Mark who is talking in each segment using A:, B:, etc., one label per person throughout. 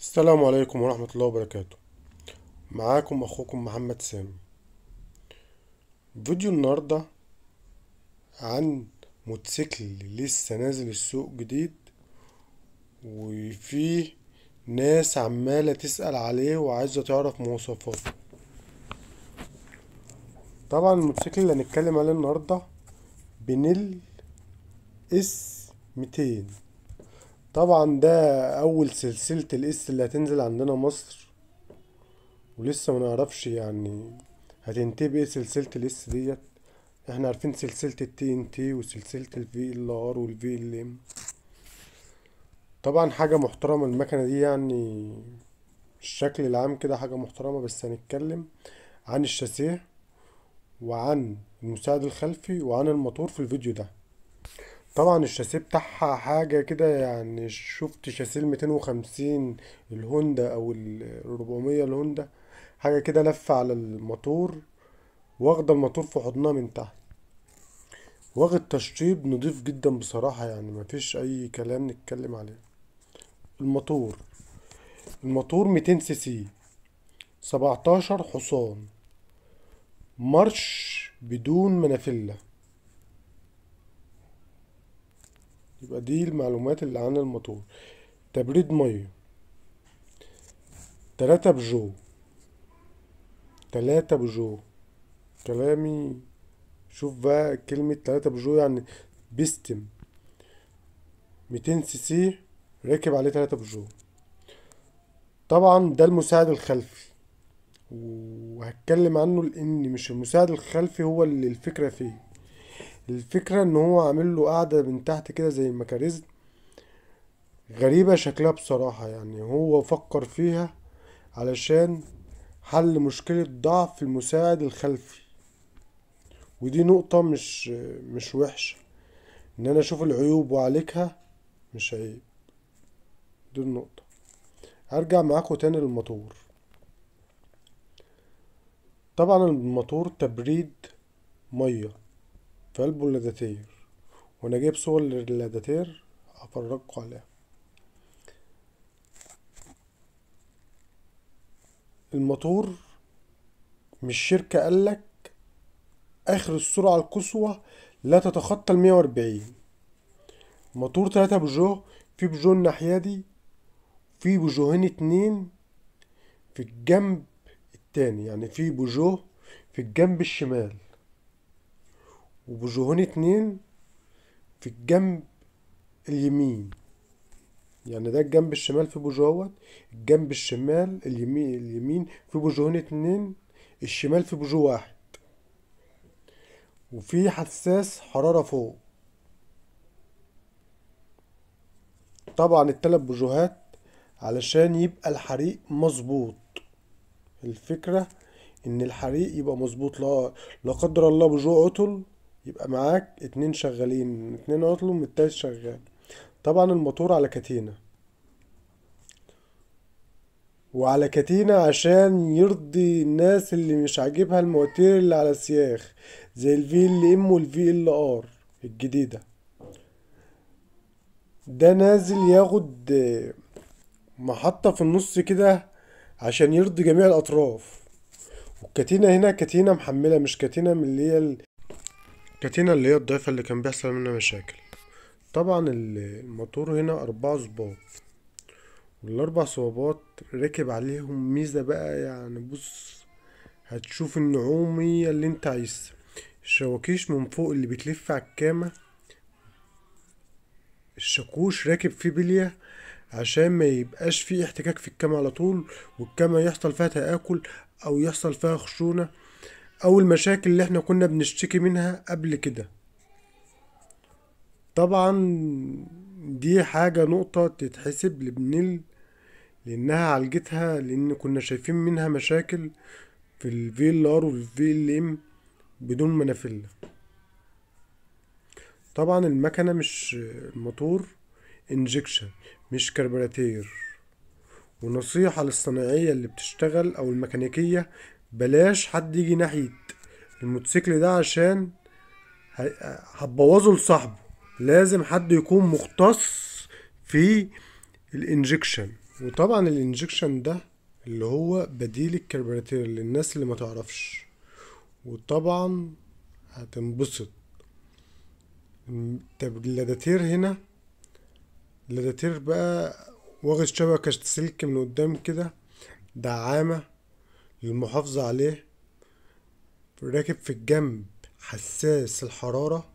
A: السلام عليكم ورحمة الله وبركاته معاكم أخوكم محمد سامي فيديو النهاردة عن موتوسيكل لسه نازل السوق جديد وفيه ناس عمالة تسأل عليه وعايزة تعرف مواصفاته طبعا الموتوسيكل اللي هنتكلم عليه النهاردة بنيل اس 200 طبعا ده اول سلسلة الاس اللي هتنزل عندنا مصر ولسه منعرفش يعني هتنتهي بايه سلسلة الاس ديت احنا عارفين سلسلة التي ان تي وسلسلة الفي ال ار والفي ال ام طبعا حاجة محترمة المكنة دي يعني الشكل العام كده حاجة محترمة بس هنتكلم عن الشاسيه وعن المساعد الخلفي وعن الموتور في الفيديو ده طبعا الشاسيه بتاعها حاجة كده يعني شفت شاسيه الميتين وخمسين الهوندا أو الربعمية الهوندا حاجة كده لفة على الموتور واخدة الموتور في حضنها من تحت واخد تشطيب نضيف جدا بصراحة يعني مفيش أي كلام نتكلم عليه الموتور الموتور ميتين سي سي سبعتاشر حصان مارش بدون منافله يبقى دي المعلومات اللي عن الموتور تبريد مية تلاتة بجو تلاتة بجو كلامي شوف بقى كلمة تلاتة بجو يعني بيستم ميتين سي سي راكب عليه تلاتة بجو طبعا ده المساعد الخلفي وهتكلم عنه لان مش المساعد الخلفي هو اللي الفكرة فيه الفكرة ان هو عامل له قاعدة من تحت كده زي الميكانيزم غريبة شكلها بصراحة يعني هو فكر فيها علشان حل مشكلة ضعف المساعد الخلفي ودي نقطة مش مش وحشة ان انا اشوف العيوب واعالجها مش عيب دي النقطة هرجع معاكم تاني للموتور طبعا الموتور تبريد مية في قلبه اللاداتير وانا جايب صور للاداتير افرجكوا عليها الموتور مش شركة قالك اخر السرعة القصوى لا تتخطى المية واربعين موتور تلاتة بجو في بجو الناحية دي في بجوهين اتنين في الجنب التاني يعني في بجو في الجنب الشمال وبرجوهين اتنين في الجنب اليمين يعني ده الجنب الشمال في بوجهوت الجنب الشمال اليمين اليمين في بوجهين اتنين الشمال في بوجه واحد وفي حساس حرارة فوق طبعا التلات بوجوهات علشان يبقى الحريق مظبوط الفكرة ان الحريق يبقى مظبوط لا لا قدر الله بوجوه عطل يبقى معاك اتنين شغالين اتنين عطلوا والتالت شغال طبعا الموتور على كتينة وعلى كتينة عشان يرضي الناس اللي مش عاجبها المواتير اللي على سياخ زي الفي ال ام والفي ال ار الجديدة ده نازل ياخد محطة في النص كده عشان يرضي جميع الأطراف والكتينة هنا كتينة محملة مش كتينة من اللي هي كاتينا اللي هي الضيفة اللي كان بيحصل منها مشاكل طبعا الموتور هنا أربعة صباط والأربع صبابات ركب عليهم ميزة بقى يعني بص هتشوف النعومية اللي انت عايزها الشواكيش من فوق اللي بتلف على الكامة الشاكوش راكب فيه بلية عشان ما يبقاش فيه احتكاك في الكامة على طول والكامة يحصل فيها تآكل أو يحصل فيها خشونة او المشاكل اللي احنا كنا بنشتكي منها قبل كده طبعا دي حاجة نقطة تتحسب لبنيل لانها عالجتها لان كنا شايفين منها مشاكل في الفي ال ار والفي ال ام بدون منافلة طبعا المكنة مش الموتور انجكشن مش كربراتير ونصيحة للصناعية اللي بتشتغل أو الميكانيكية بلاش حد يجي ناحية الموتوسيكل ده عشان هتبوظه لصاحبه لازم حد يكون مختص في الانجكشن وطبعا الانجكشن ده اللي هو بديل الكربراتير للناس اللي ما تعرفش وطبعا هتنبسط طب اللاداتير هنا اللاداتير بقى واخد شبكة سلك من قدام كده دعامة للمحافظة عليه راكب في الجنب حساس الحرارة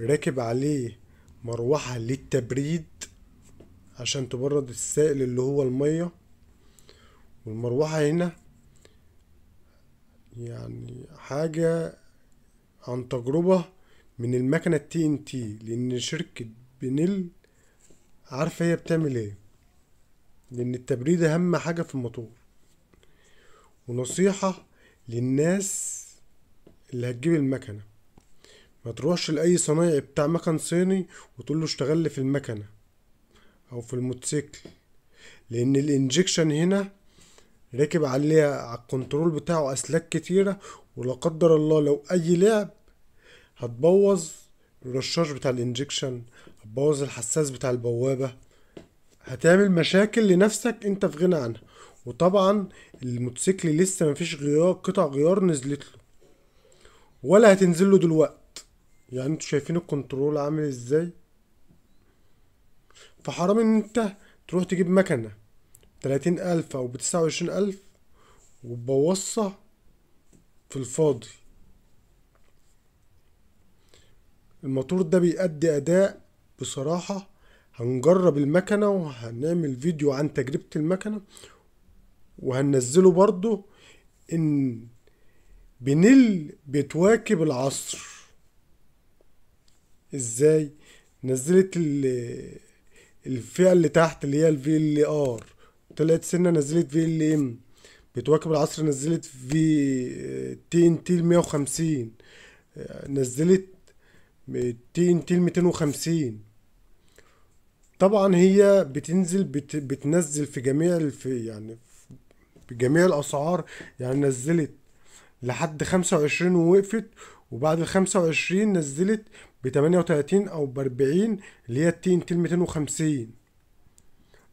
A: راكب عليه مروحة للتبريد عشان تبرد السائل اللي هو المية والمروحة هنا يعني حاجة عن تجربة من المكنة التي ان تي لان شركة بنيل عارفة هي بتعمل ايه لان التبريد اهم حاجة في الموتور ونصيحة للناس اللي هتجيب المكنة ما تروحش لأي صنايعي بتاع مكن صيني وتقول له اشتغل في المكنة أو في الموتوسيكل لأن الانجكشن هنا راكب عليها على الكنترول بتاعه أسلاك كتيرة ولا قدر الله لو أي لعب هتبوظ الرشاش بتاع الانجكشن هتبوظ الحساس بتاع البوابة هتعمل مشاكل لنفسك انت في غنى عنها وطبعا الموتوسيكل لسه مفيش غيار قطع غيار نزلت له ولا هتنزل له دلوقت يعني انتوا شايفين الكنترول عامل ازاي فحرام ان انت تروح تجيب مكنة تلاتين الف او بتسعة وعشرين الف وتبوظها في الفاضي الموتور ده بيأدي اداء بصراحة هنجرب المكنة وهنعمل فيديو عن تجربة المكنة وهننزله برضه ان بنيل بتواكب العصر ازاي نزلت الفئة اللي تحت اللي هي الفي ال ار طلعت سنة نزلت في ال ام بتواكب العصر نزلت في تي ان تي 150 نزلت تي ان تي 250 طبعا هي بتنزل بت بتنزل في جميع الف يعني بجميع الاسعار يعني نزلت لحد 25 ووقفت وبعد ال 25 نزلت ب 38 او ب 40 اللي هي التين تين 250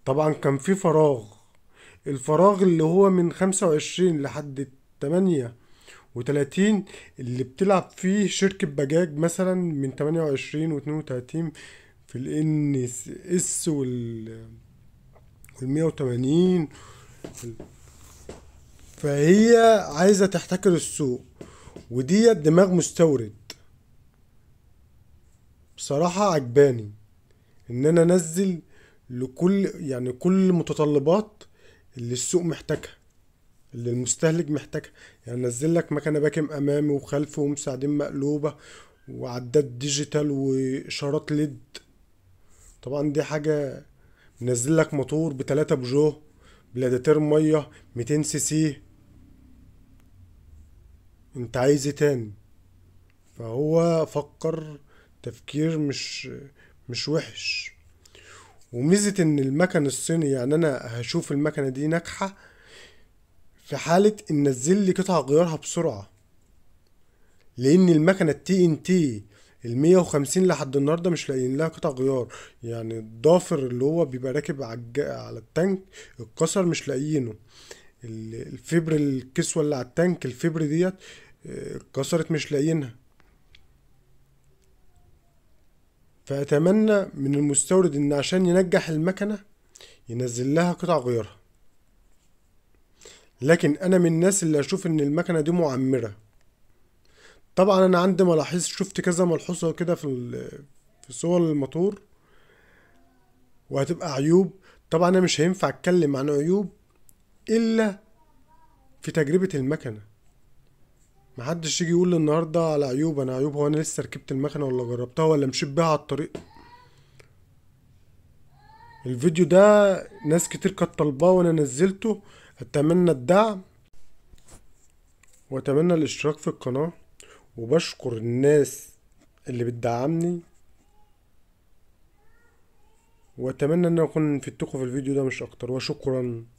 A: طبعا كان في فراغ الفراغ اللي هو من 25 لحد 8 وتلاتين اللي بتلعب فيه شركة بجاج مثلا من 28 و 32 في الان اس وال 180 فهي عايزه تحتكر السوق ودي دماغ مستورد بصراحه عجباني ان انا انزل لكل يعني كل المتطلبات اللي السوق محتاجها اللي المستهلك محتاجها يعني انزل لك مكنه باكم امامي وخلفي ومساعدين مقلوبه وعداد ديجيتال واشارات ليد طبعا دي حاجه منزل لك موتور بتلاتة بجو بلادتير ميه ميتين سي سي انت عايز ايه تاني فهو فكر تفكير مش مش وحش وميزة ان المكن الصيني يعني انا هشوف المكنة دي ناجحة في حالة ان نزل لي قطع غيارها بسرعة لان المكنة التي ان تي المية وخمسين لحد النهاردة مش لاقيين لها قطع غيار يعني الضافر اللي هو بيبقى راكب على التانك اتكسر مش لاقيينه الفبر الكسوة اللي على التانك الفبر ديت اتكسرت مش لاقيينها فأتمنى من المستورد إن عشان ينجح المكنة ينزل لها قطع غيارها لكن أنا من الناس اللي أشوف إن المكنة دي معمرة طبعا أنا عندي ملاحظ شفت كذا ملحوظة كده في في صور الموتور وهتبقى عيوب طبعا أنا مش هينفع أتكلم عن عيوب إلا في تجربة المكنة محدش يجي يقول النهارده على عيوب انا عيوب هو انا لسه ركبت المكنه ولا جربتها ولا مشيت بيها على الطريق الفيديو ده ناس كتير كانت طالباه وانا نزلته اتمنى الدعم واتمنى الاشتراك في القناه وبشكر الناس اللي بتدعمني واتمنى ان اكون فدتكم في الفيديو ده مش اكتر وشكرا